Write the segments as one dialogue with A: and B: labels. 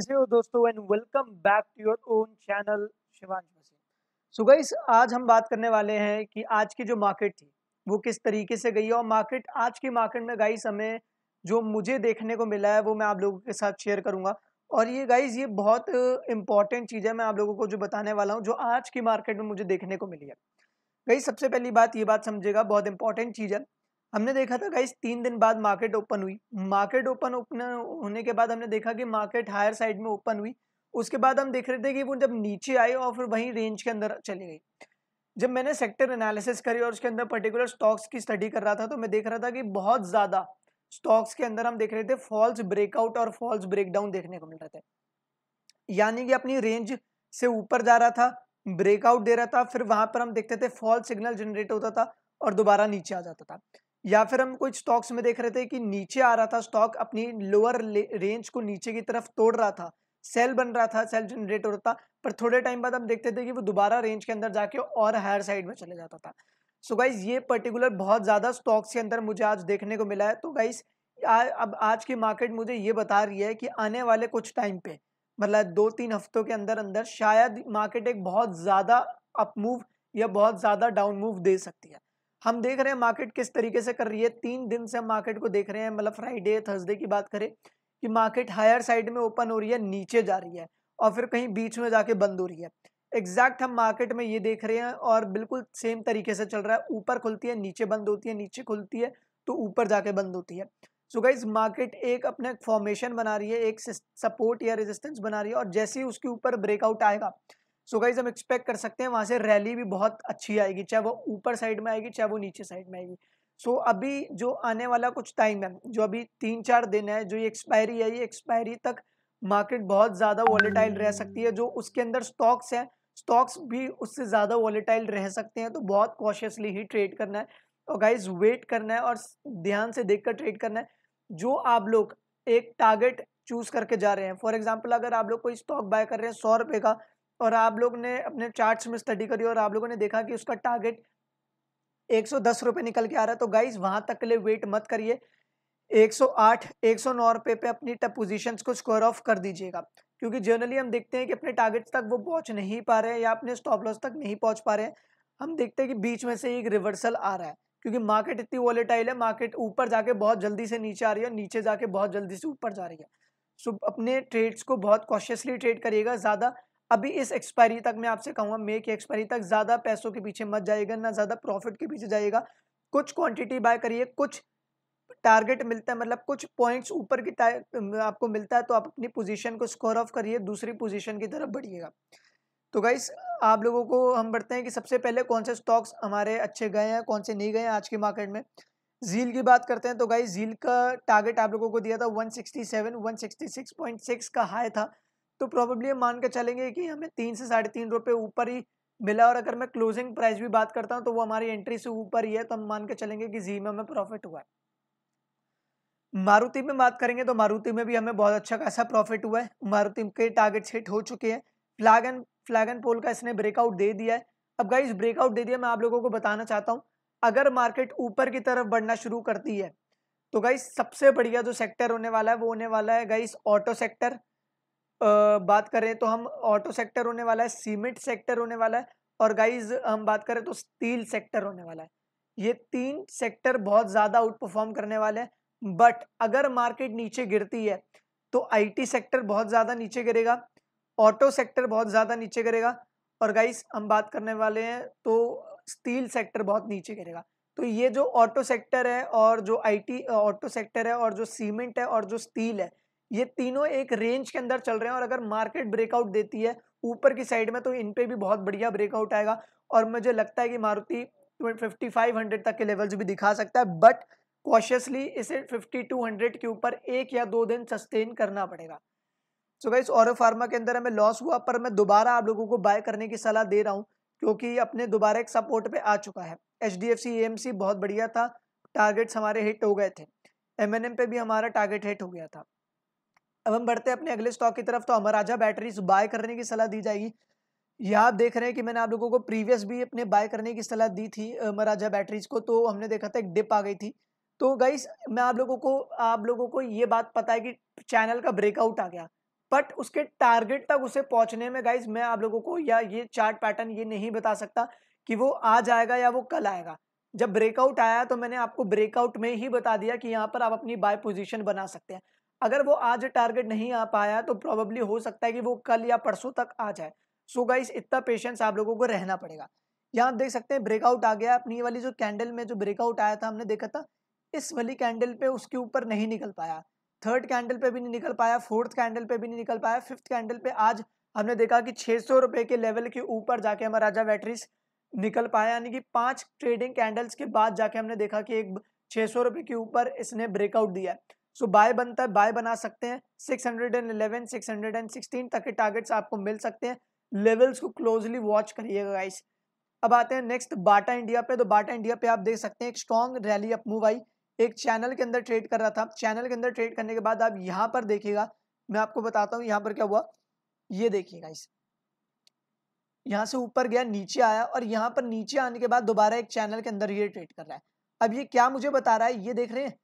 A: कैसे हो दोस्तों and welcome back to your own channel Shivansh Masih so guys आज हम बात करने वाले हैं कि आज की जो मार्केट थी वो किस तरीके से गई और मार्केट आज की मार्केट में गाइस हमें जो मुझे देखने को मिला है वो मैं आप लोगों के साथ शेयर करूंगा और ये गाइस ये बहुत इंपॉर्टेंट चीज़ है मैं आप लोगों को जो बताने वाला हूँ जो आज की मार्केट में मुझे देखने को मिली है गाइस सबसे पहली बात ये बात समझेगा बहुत इंपॉर्टेंट चीज़ है हमने देखा था गाइस तीन दिन बाद मार्केट ओपन हुई मार्केट ओपन ओपन होने के बाद हमने देखा कि मार्केट हायर साइड में ओपन हुई उसके बाद हम देख रहे थे कि वो जब नीचे आई और फिर वहीं रेंज के अंदर चली गई जब मैंने सेक्टर एनालिसिस करी और उसके अंदर पर्टिकुलर स्टॉक्स की स्टडी कर रहा था तो मैं देख रहा था कि बहुत ज़्यादा स्टॉक्स के अंदर हम देख रहे थे फॉल्स ब्रेकआउट और फॉल्स ब्रेकडाउन देखने को मिल रहा था यानी कि अपनी रेंज से ऊपर जा रहा था ब्रेकआउट दे रहा था फिर वहां पर हम देखते थे फॉल्स सिग्नल जनरेट होता था और दोबारा नीचे आ जाता था या फिर हम कुछ स्टॉक्स में देख रहे थे कि नीचे आ रहा था स्टॉक अपनी लोअर रेंज को नीचे की तरफ तोड़ रहा था सेल बन रहा था सेल जनरेट हो रहा था पर थोड़े टाइम बाद हम देखते थे कि वो दोबारा रेंज के अंदर जाके और हायर साइड में चले जाता था सो so गाइज ये पर्टिकुलर बहुत ज़्यादा स्टॉक्स के अंदर मुझे आज देखने को मिला है तो गाइज अब आज की मार्केट मुझे ये बता रही है कि आने वाले कुछ टाइम पे मतलब दो तीन हफ्तों के अंदर अंदर शायद मार्केट एक बहुत ज़्यादा अप मूव या बहुत ज़्यादा डाउन मूव दे सकती है हम देख रहे हैं मार्केट किस तरीके से कर रही है तीन दिन से हम मार्केट को देख रहे हैं मतलब फ्राइडे थर्सडे की बात करें कि मार्केट हायर साइड में ओपन हो रही है नीचे जा रही है और फिर कहीं बीच में जाके बंद हो रही है एग्जैक्ट हम मार्केट में ये देख रहे हैं और बिल्कुल सेम तरीके से चल रहा है ऊपर खुलती है नीचे बंद होती है नीचे खुलती है तो ऊपर जाके बंद होती है सो so गाइज मार्केट एक अपने फॉर्मेशन बना रही है एक सपोर्ट या रेजिस्टेंस बना रही है और जैसे ही उसके ऊपर ब्रेकआउट आएगा सो गाइज हम एक्सपेक्ट कर सकते हैं वहाँ से रैली भी बहुत अच्छी आएगी चाहे वो ऊपर साइड में आएगी चाहे वो नीचे साइड में आएगी सो so अभी जो आने वाला कुछ टाइम है जो अभी तीन चार दिन है जो ये एक्सपायरी है ये एक्सपायरी तक मार्केट बहुत ज़्यादा वॉलेटाइल रह सकती है जो उसके अंदर स्टॉक्स हैं स्टॉक्स भी उससे ज़्यादा वॉलेटाइल रह सकते हैं तो बहुत कॉशियसली ही ट्रेड करना है और गाइज वेट करना है और ध्यान से देख कर ट्रेड करना है जो आप लोग एक टारगेट चूज करके जा रहे हैं फॉर एग्जाम्पल अगर आप लोग कोई स्टॉक बाय कर रहे हैं सौ रुपये का और आप लोग ने अपने चार्ट्स में स्टडी करी और आप लोगों ने देखा कि उसका टारगेट एक सौ निकल के आ रहा है तो गाइज वहाँ तक के लिए वेट मत करिए 108, 109 रुपए पे अपनी टप पोजीशंस को स्क्वायर ऑफ कर दीजिएगा क्योंकि जनरली हम देखते हैं कि अपने टारगेट्स तक वो पहुंच नहीं पा रहे हैं या अपने स्टॉप लॉस तक नहीं पहुंच पा रहे हैं हम देखते हैं कि बीच में से एक रिवर्सल आ रहा है क्योंकि मार्केट इतनी वॉलेटाइल है मार्केट ऊपर जाके बहुत जल्दी से नीचे आ रही है और नीचे जाके बहुत जल्दी से ऊपर जा रही है सो अपने ट्रेड्स को बहुत कॉशियसली ट्रेड करिएगा ज़्यादा अभी इस एक्सपायरी तक मैं आपसे कहूँगा मे की एक्सपायरी तक ज़्यादा पैसों के पीछे मत जाइएगा ना ज़्यादा प्रॉफिट के पीछे जाइएगा कुछ क्वांटिटी बाय करिए कुछ टारगेट मिलता है मतलब कुछ पॉइंट्स ऊपर की आपको मिलता है तो आप अपनी पोजीशन को स्कोर ऑफ करिए दूसरी पोजीशन की तरफ बढ़िएगा तो गाइस आप लोगों को हम बढ़ते हैं कि सबसे पहले कौन से स्टॉक्स हमारे अच्छे गए हैं कौन से नहीं गए हैं आज की मार्केट में झील की बात करते हैं तो गाइस झील का टारगेट आप लोगों को दिया था वन सिक्सटी का हाई था तो प्रॉब्लली हम मान के चलेंगे कि हमें तीन से साढ़े तीन रुपये ऊपर ही मिला और अगर मैं क्लोजिंग प्राइस भी बात करता हूँ तो वो हमारी एंट्री से ऊपर ही है तो हम मान के चलेंगे कि जी में हमें प्रॉफिट हुआ है मारुति में बात करेंगे तो मारुति में भी हमें बहुत अच्छा खासा प्रॉफिट हुआ है मारुति के टारगेट हिट हो चुके हैं फ्लैगन फ्लैगन पोल का इसने ब्रेकआउट दे दिया है अब गाइज ब्रेकआउट दे दिया मैं आप लोगों को बताना चाहता हूँ अगर मार्केट ऊपर की तरफ बढ़ना शुरू करती है तो गाइस सबसे बढ़िया जो सेक्टर होने वाला है वो होने वाला है गाइस ऑटो सेक्टर बात करें तो हम ऑटो सेक्टर होने वाला है सीमेंट सेक्टर होने वाला है और गाइज हम बात करें तो स्टील सेक्टर होने वाला है ये तीन सेक्टर बहुत ज़्यादा आउट परफॉर्म करने वाले हैं बट अगर मार्केट नीचे गिरती है तो आईटी सेक्टर बहुत ज़्यादा नीचे गिरेगा ऑटो सेक्टर बहुत ज़्यादा नीचे गिरेगा और गाइस हम बात करने वाले हैं तो स्टील सेक्टर बहुत नीचे गिरेगा तो ये जो ऑटो सेक्टर है और जो आईटी ऑटो सेक्टर है और जो सीमेंट है और जो स्टील है ये तीनों एक रेंज के अंदर चल रहे हैं और अगर मार्केट ब्रेकआउट देती है ऊपर की साइड में तो इन पे भी बहुत बढ़िया ब्रेकआउट आएगा और मुझे लगता है कि मारुति फिफ्टी फाइव हंड्रेड तक के लेवल्स भी दिखा सकता है बट कॉशियसली इसे फिफ्टी टू हंड्रेड के ऊपर एक या दो दिन सस्टेन करना पड़ेगा सो गाइस और फार्मा के अंदर हमें लॉस हुआ पर मैं दोबारा आप लोगों को बाय करने की सलाह दे रहा हूँ क्योंकि अपने दोबारा एक सपोर्ट पे आ चुका है H D F C M C बहुत बढ़िया था टारगेट्स हमारे हिट हो गए थे एम एन एम पे भी हमारा टारगेट हिट हो गया था अब हम बढ़ते हैं अपने अगले स्टॉक की तरफ तो अमराजा बैटरीज बाय करने की सलाह दी जाएगी यह आप देख रहे हैं कि मैंने आप लोगों को प्रीवियस भी अपने बाय करने की सलाह दी थी राजा बैटरीज को तो हमने देखा था एक डिप आ गई थी तो गाइस मैं आप लोगों को आप लोगों को ये बात पता है कि चैनल का ब्रेकआउट आ गया बट उसके टारगेट तक उसे पहुंचने में गाइस मैं आप लोगों को या ये चार्ट पैटर्न ये नहीं बता सकता कि वो आज आएगा या वो कल आएगा जब ब्रेकआउट आया तो मैंने आपको ब्रेकआउट में ही बता दिया कि यहाँ पर आप अपनी बाय पोजीशन बना सकते हैं अगर वो आज टारगेट नहीं आ पाया तो प्रॉबेबली हो सकता है कि वो कल या परसों तक आ जाए सो गाइस इतना पेशेंस आप लोगों को रहना पड़ेगा यहाँ आप देख सकते हैं ब्रेकआउट आ गया अपनी वाली जो कैंडल में जो ब्रेकआउट आया था हमने देखा था इस वाली कैंडल पे उसके ऊपर नहीं निकल पाया थर्ड कैंडल पे भी नहीं निकल पाया फोर्थ कैंडल पे भी नहीं निकल पाया फिफ्थ कैंडल पे आज हमने देखा कि छः सौ रुपए के लेवल के ऊपर जाके हमारा राजा बैटरीज निकल पाया यानी कि पांच ट्रेडिंग कैंडल्स के बाद जाके हमने देखा कि एक छः सौ रुपए के ऊपर इसने ब्रेकआउट दिया है सो बाय बनता है बाय बना सकते हैं 611 616 तक के टारगेट्स आपको मिल सकते हैं लेवल्स को क्लोजली वॉच करिएगा गाइस अब आते हैं नेक्स्ट बाटा इंडिया पे तो बाटा इंडिया पे आप देख सकते हैं एक स्ट्रॉन्ग रैली अप मूव आई एक चैनल के अंदर ट्रेड कर रहा था चैनल के अंदर ट्रेड करने के बाद आप यहाँ पर देखिएगा मैं आपको बताता हूँ यहाँ पर क्या हुआ ये देखिएगा इस यहाँ से ऊपर गया नीचे आया और यहाँ पर नीचे आने के बाद दोबारा एक चैनल के अंदर ये ट्रेड कर रहा है अब ये क्या मुझे बता रहा है ये देख रहे हैं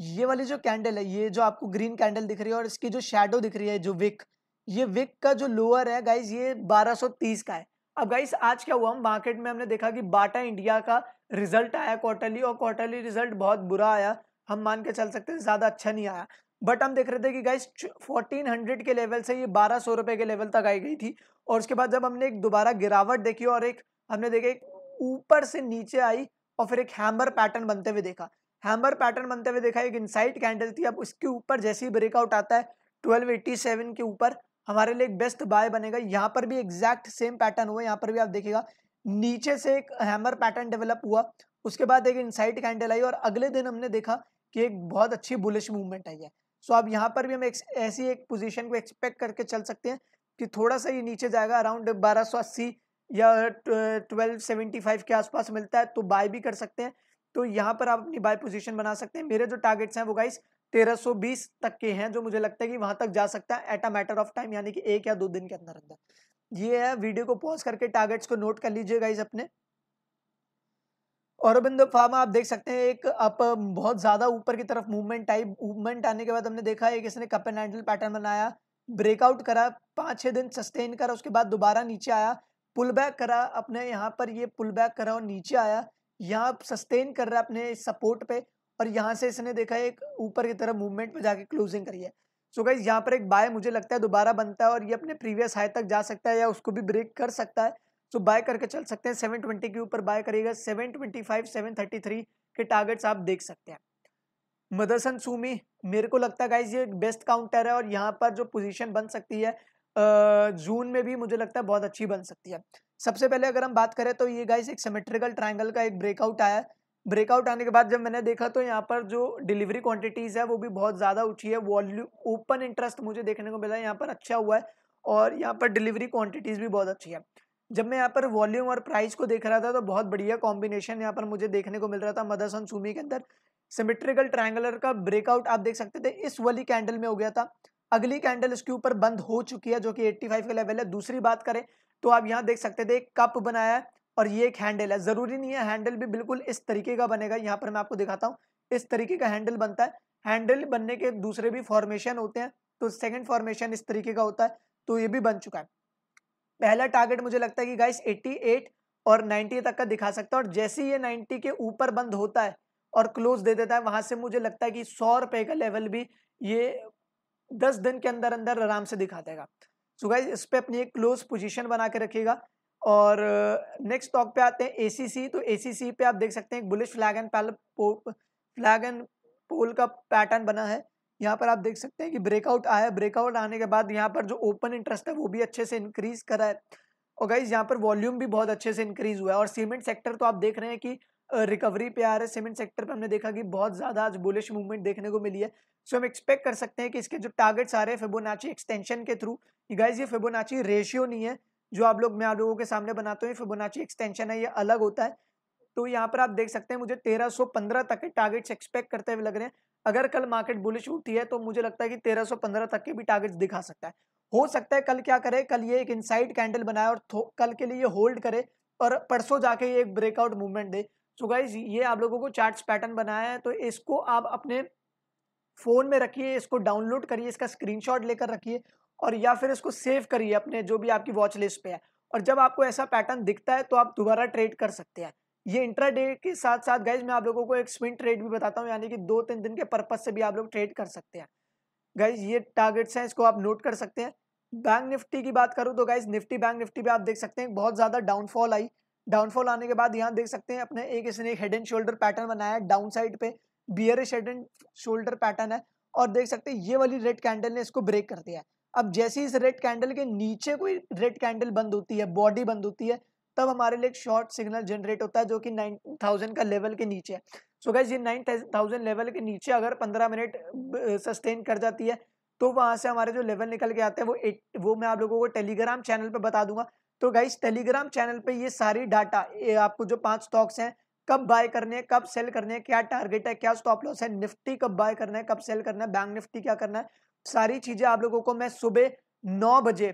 A: ये वाली जो कैंडल है ये जो आपको ग्रीन कैंडल दिख रही है और इसकी जो शेडो दिख रही है जो विक ये विक का जो लोअर है गाइज ये 1230 का है अब गाइस आज क्या हुआ मार्केट में हमने देखा कि बाटा इंडिया का रिजल्ट आया क्वार्टरली और क्वार्टरली रिजल्ट बहुत बुरा आया हम मान के चल सकते हैं ज़्यादा अच्छा नहीं आया बट हम देख रहे थे कि गाइस 1400 के लेवल से ये बारह सौ रुपए के लेवल तक आई गई थी और उसके बाद जब हमने एक दोबारा गिरावट देखी और एक हमने देखा एक ऊपर से नीचे आई और फिर एक हैमर पैटर्न बनते हुए देखा हैमर पैटर्न बनते हुए देखा एक इनसाइड कैंडल थी अब उसके ऊपर जैसे ही ब्रेकआउट आता है ट्वेल्व एट्टी सेवन के ऊपर हमारे लिए एक बेस्ट बाय बनेगा यहाँ पर भी एग्जैक्ट सेम पैटर्न हुआ यहाँ पर भी आप देखेगा नीचे से एक हैमर पैटर्न डेवलप हुआ उसके बाद एक इनसाइड कैंडल आई और अगले दिन हमने देखा कि एक बहुत अच्छी बुलिश मूवमेंट आई है सो आप यहाँ पर भी हम ऐसी एक पोजिशन को एक्सपेक्ट करके चल सकते हैं कि थोड़ा सा ये नीचे जाएगा अराउंड अस्सी या फाइव के आसपास मिलता है तो बाय भी कर सकते हैं तो यहाँ पर आप अपनी बाय पोजीशन बना सकते हैं मेरे जो टारगेट्स हैं वो गाइस 1320 तक के हैं जो मुझे लगता है कि वहां तक जा सकता है at a matter of time यानी कि एक या दो दिन के अंदर अंदर ये है वीडियो को पॉज करके टारगेट्स को नोट कर लीजिए गाइज अपने और औरबिंदो फार्मा आप देख सकते हैं एक आप बहुत ज़्यादा ऊपर की तरफ मूवमेंट आई मूवमेंट आने के बाद हमने देखा एक इसने कप एंड हैंडल पैटर्न बनाया ब्रेकआउट करा पाँच छः दिन सस्टेन करा उसके बाद दोबारा नीचे आया पुल बैक करा अपने यहाँ पर ये पुल बैक करा और नीचे आया यहाँ सस्टेन कर रहा है अपने सपोर्ट पे और यहाँ से इसने देखा एक ऊपर की तरफ मूवमेंट में जाके क्लोजिंग करी है सो गाइज यहाँ पर एक बाय मुझे लगता है दोबारा बनता है और ये अपने प्रीवियस हाई तक जा सकता है या उसको भी ब्रेक कर सकता है सो बाय करके चल सकते हैं सेवन ट्वेंटी के ऊपर बाय करिएगा seven twenty five seven thirty three के टारगेट्स आप देख सकते हैं मदरसन सूमी मेरे को लगता है गाइज ये बेस्ट काउंटर है और यहाँ पर जो पोजीशन बन सकती है जून में भी मुझे लगता है बहुत अच्छी बन सकती है सबसे पहले अगर हम बात करें तो ये गाइस एक सिमेट्रिकल ट्राइंगल का एक ब्रेकआउट आया ब्रेकआउट आने के बाद जब मैंने देखा तो यहाँ पर जो डिलीवरी क्वांटिटीज़ है वो भी बहुत ज़्यादा ऊँची है वॉल्यूम ओपन इंटरेस्ट मुझे देखने को मिला है यहाँ पर अच्छा हुआ है और यहाँ पर डिलीवरी क्वांटिटीज़ भी बहुत अच्छी है जब मैं यहाँ पर वॉल्यूम और प्राइस को देख रहा था तो बहुत बढ़िया कॉम्बिनेशन यहाँ पर मुझे देखने को मिल रहा था मदरसन सूमी के अंदर सिमेट्रिकल ट्राइंगलर का ब्रेकआउट आप देख सकते थे इस वाली कैंडल में हो गया था अगली कैंडल इसके ऊपर बंद हो चुकी है जो कि 85 का लेवल है दूसरी बात करें तो आप यहाँ देख सकते थे कप बनाया है और ये एक हैंडल है ज़रूरी नहीं है हैंडल भी बिल्कुल इस तरीके का बनेगा यहाँ पर मैं आपको दिखाता हूँ इस तरीके का हैंडल बनता है हैंडल बनने के दूसरे भी फॉर्मेशन होते हैं तो सेकेंड फॉर्मेशन इस तरीके का होता है तो ये भी बन चुका है पहला टारगेट मुझे लगता है कि गाइस 88 और 90 तक का दिखा सकता है और जैसे ही ये 90 के ऊपर बंद होता है और क्लोज दे देता है वहां से मुझे लगता है कि सौ रुपए का लेवल भी ये दस दिन के अंदर अंदर आराम से दिखा देगा सो गाइज इस पर अपनी एक क्लोज पोजिशन बना के रखिएगा और नेक्स्ट uh, स्टॉक पे आते हैं एसीसी तो एसीसी पे आप देख सकते हैं bullish flag and pole flag and pole का पैटर्न बना है यहाँ पर आप देख सकते हैं कि ब्रेकआउट आया ब्रेकआउट आने के बाद यहाँ पर जो ओपन इंटरेस्ट है वो भी अच्छे से इंक्रीज करा है और गाइज यहाँ पर वॉल्यूम भी बहुत अच्छे से इंक्रीज हुआ है और सीमेंट सेक्टर तो आप देख रहे हैं कि रिकवरी पे आ रहा है सीमेंट सेक्टर पे हमने देखा कि बहुत ज़्यादा आज बुलिश मूवमेंट देखने को मिली है सो हम एक्सपेक्ट कर सकते हैं कि इसके जो टारगेट्स आ रहे हैं फिबोनाची एक्सटेंशन के थ्रू गाइज ये फिबोनाची रेशियो नहीं है जो आप लोग मैं आप लोगों के सामने बनाता हूँ फिबोनाची एक्सटेंशन है ये अलग होता है तो यहाँ पर आप देख सकते हैं मुझे तेरह तक के टारगेट्स एक्सपेक्ट करते हुए लग रहे हैं अगर कल मार्केट बुलिश उठी है तो मुझे लगता है कि तेरह तक के भी टारगेट्स दिखा सकता है हो सकता है कल क्या करे कल ये एक इनसाइड कैंडल बनाए और कल के लिए होल्ड करे और परसों जाके ये एक ब्रेकआउट मूवमेंट दे सो so गाइज ये आप लोगों को चार्ट्स पैटर्न बनाया है तो इसको आप अपने फ़ोन में रखिए इसको डाउनलोड करिए इसका स्क्रीनशॉट लेकर रखिए और या फिर इसको सेव करिए अपने जो भी आपकी वॉच लिस्ट पे है और जब आपको ऐसा पैटर्न दिखता है तो आप दोबारा ट्रेड कर सकते हैं ये इंट्राडे के साथ साथ गाइज मैं आप लोगों को एक स्विंग ट्रेड भी बताता हूँ यानी कि दो तीन दिन के पर्पज से भी आप लोग ट्रेड कर सकते हैं गाइज ये टारगेट्स हैं इसको आप नोट कर सकते हैं बैंक निफ्टी की बात करूँ तो गाइज निफ्टी बैंक निफ्टी भी आप देख सकते हैं बहुत ज़्यादा डाउनफॉल आई डाउनफॉल आने के बाद यहाँ देख सकते हैं अपने एक इसने एक हेड एंड शोल्डर पैटर्न बनाया है डाउन साइड पे bear head and shoulder pattern है और देख सकते हैं ये वाली रेड कैंडल ने इसको ब्रेक कर दिया है अब जैसे इस रेड कैंडल के नीचे कोई रेड कैंडल बंद होती है बॉडी बंद होती है तब हमारे लिए एक शॉर्ट सिग्नल जनरेट होता है जो कि नाइन थाउजेंड का लेवल के नीचे है सो गैस ये नाइन थाउजेंड लेवल के नीचे अगर पंद्रह मिनट सस्टेन कर जाती है तो वहाँ से हमारे जो लेवल निकल के आते हैं वो एट वो मैं आप लोगों को टेलीग्राम चैनल पर बता दूंगा तो गाइस टेलीग्राम चैनल पे ये सारी डाटा ये आपको जो पांच स्टॉक्स हैं कब बाय करने हैं कब सेल करने हैं क्या टारगेट है क्या स्टॉप लॉस है निफ्टी कब बाय करना है कब सेल करना है बैंक निफ्टी क्या करना है सारी चीजें आप लोगों को मैं सुबह नौ बजे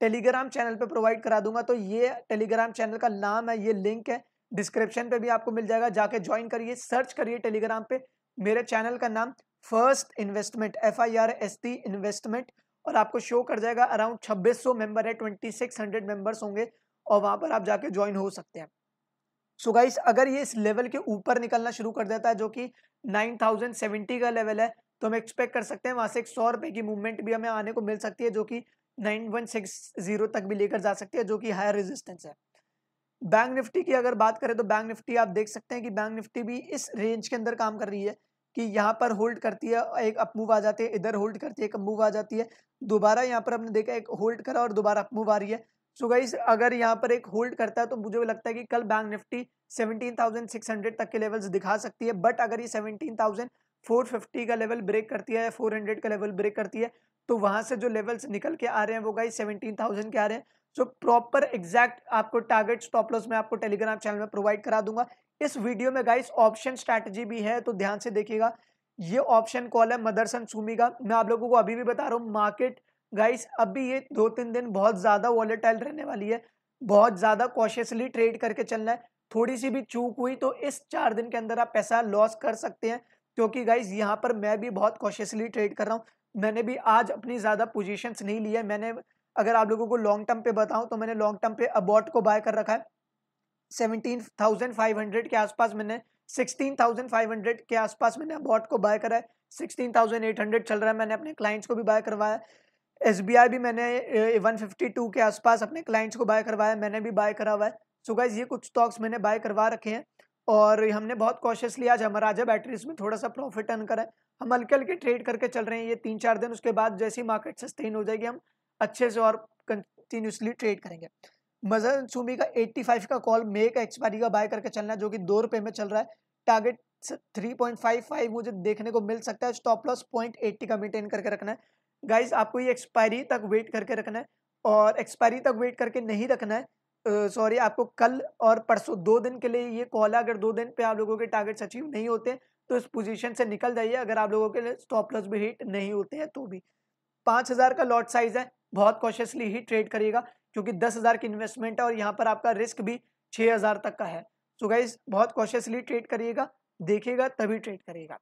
A: टेलीग्राम चैनल पे प्रोवाइड करा दूंगा तो ये टेलीग्राम चैनल का नाम है ये लिंक है डिस्क्रिप्शन पे भी आपको मिल जाएगा जाके ज्वाइन करिए सर्च करिए टेलीग्राम पे मेरे चैनल का नाम first investment F I R S T investment और आपको शो कर जाएगा अराउंड 2600 मेंबर है 2600 मेंबर्स होंगे और वहां पर आप जाके ज्वाइन हो सकते हैं सो so गाइस अगर ये इस लेवल के ऊपर निकलना शुरू कर देता है जो कि 9070 का लेवल है तो हम एक्सपेक्ट कर सकते हैं वहां से एक सौ रुपये की मूवमेंट भी हमें आने को मिल सकती है जो कि 9160 तक भी लेकर जा सकती है जो कि हायर रेजिस्टेंस है बैंक निफ्टी की अगर बात करें तो बैंक निफ्टी आप देख सकते हैं कि बैंक निफ्टी भी इस रेंज के अंदर काम कर रही है कि यहाँ पर होल्ड करती है एक अप मूव आ जाती है इधर होल्ड करती है एक अप मूव आ जाती है दोबारा यहाँ पर हमने देखा एक होल्ड करा और दोबारा अप मूव आ रही है सो so गाइस अगर यहाँ पर एक होल्ड करता है तो मुझे लगता है कि कल बैंक निफ्टी 17,600 तक के लेवल्स दिखा सकती है बट अगर ये 17,450 का लेवल ब्रेक करती है या 400 का लेवल ब्रेक करती है तो वहाँ से जो लेवल्स निकल के आ रहे हैं वो गाइस 17,000 के आ रहे हैं सो प्रॉपर एग्जैक्ट आपको टारगेट स्टॉप लॉस मैं आपको टेलीग्राम चैनल में प्रोवाइड करा दूंगा इस वीडियो में गाइस ऑप्शन स्ट्रैटेजी भी है तो ध्यान से देखिएगा ये ऑप्शन कॉल है मदरसन सूमी का मैं आप लोगों को अभी भी बता रहा हूँ मार्केट गाइस अभी ये दो तीन दिन बहुत ज़्यादा वॉलेटाइल रहने वाली है बहुत ज़्यादा कॉशियसली ट्रेड करके चलना है थोड़ी सी भी चूक हुई तो इस चार दिन के अंदर आप पैसा लॉस कर सकते हैं क्योंकि गाइज यहाँ पर मैं भी बहुत कॉशियसली ट्रेड कर रहा हूँ मैंने भी आज अपनी ज़्यादा पोजिशन नहीं ली है मैंने अगर आप लोगों को लॉन्ग टर्म पे बताऊं तो मैंने लॉन्ग टर्म पे अबॉट को बाय कर रखा है 17,500 थाउजेंड फाइव हंड्रेड के आसपास मैंने सिक्सटीन थाउजेंड फाइव हंड्रेड के आसपास मैंने बॉट को बाय करा है 16,800 चल रहा है मैंने अपने क्लाइंट्स को भी बाय करवाया एस बी आई भी मैंने वन फिफ्टी टू के आसपास अपने क्लाइंट्स को बाय करवाया मैंने भी बाय करा हुआ है सो गाइज ये कुछ स्टॉक्स मैंने बाय करवा रखे हैं और हमने बहुत कॉशियसली आज हमारा आज बैटरीज में थोड़ा सा प्रॉफिट अर्न करा है हम हल्के हल्के ट्रेड करके चल रहे हैं ये तीन चार दिन उसके बाद जैसी मार्केट सस्टेन हो जाएगी हम अच्छे से और कंटिन्यूसली ट्रेड करेंगे मजन सुमी का 85 का कॉल मे का एक्सपायरी का बाय करके चलना है जो कि दो रुपये में चल रहा है टारगेट 3.55 मुझे देखने को मिल सकता है स्टॉप लॉस 0.80 का मेंटेन करके रखना है गाइज आपको ये एक्सपायरी तक वेट करके रखना है और एक्सपायरी तक वेट करके नहीं रखना है सॉरी uh, आपको कल और परसों दो दिन के लिए ये कॉल है अगर दो दिन पे आप लोगों के टारगेट्स अचीव नहीं होते तो इस पोजीशन से निकल जाइए अगर आप लोगों के लिए स्टॉप लॉस भी हिट नहीं होते हैं तो भी पाँच हज़ार का लॉट साइज़ है बहुत कॉशियसली ही ट्रेड करिएगा क्योंकि दस हज़ार की इन्वेस्टमेंट है और यहाँ पर आपका रिस्क भी छः हज़ार तक का है सो so गाइज बहुत कॉशियसली ट्रेड करिएगा देखेगा तभी ट्रेड करिएगा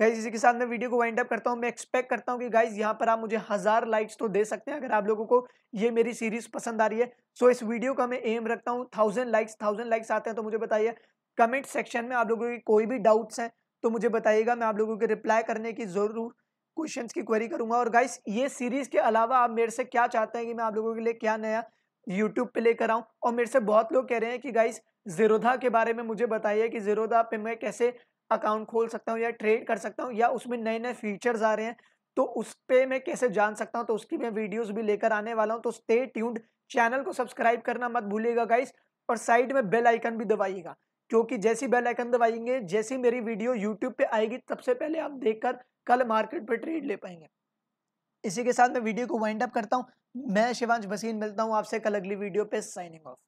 A: गाइज इसी के साथ मैं वीडियो को वाइंड अप करता हूँ मैं एक्सपेक्ट करता हूँ कि गाइज यहाँ पर आप मुझे हज़ार लाइक्स तो दे सकते हैं अगर आप लोगों को ये मेरी सीरीज़ पसंद आ रही है सो so इस वीडियो का मैं एम रखता हूँ थाउजेंड लाइक्स थाउजेंड लाइक्स आते हैं तो मुझे बताइए कमेंट सेक्शन में आप लोगों के कोई भी डाउट्स हैं तो मुझे बताइएगा मैं आप लोगों के रिप्लाई करने की ज़रूर क्वेश्चंस की क्वेरी करूंगा और गाइस ये सीरीज के अलावा आप मेरे से क्या चाहते हैं कि मैं आप लोगों के लिए क्या नया यूट्यूब पे लेकर आऊँ और मेरे से बहुत लोग कह रहे हैं कि गाइस जीरोधा के बारे में मुझे बताइए कि जीरोधा पे मैं कैसे अकाउंट खोल सकता हूँ या ट्रेड कर सकता हूँ या उसमें नए नए फीचर्स आ रहे हैं तो उस पर मैं कैसे जान सकता हूँ तो उसकी मैं वीडियोज भी लेकर आने वाला हूँ तो स्टे ट्यून्ड चैनल को सब्सक्राइब करना मत भूलिएगा गाइस और साइड में बेल आइकन भी दबाइएगा क्योंकि जैसे बेल आइकन दबाएंगे जैसे मेरी वीडियो यूट्यूब पे आएगी तब से पहले आप देखकर कल मार्केट पे ट्रेड ले पाएंगे इसी के साथ मैं वीडियो को वाइंड अप करता हूँ मैं शिवांश बसीन मिलता हूँ आपसे कल अगली वीडियो पे साइनिंग ऑफ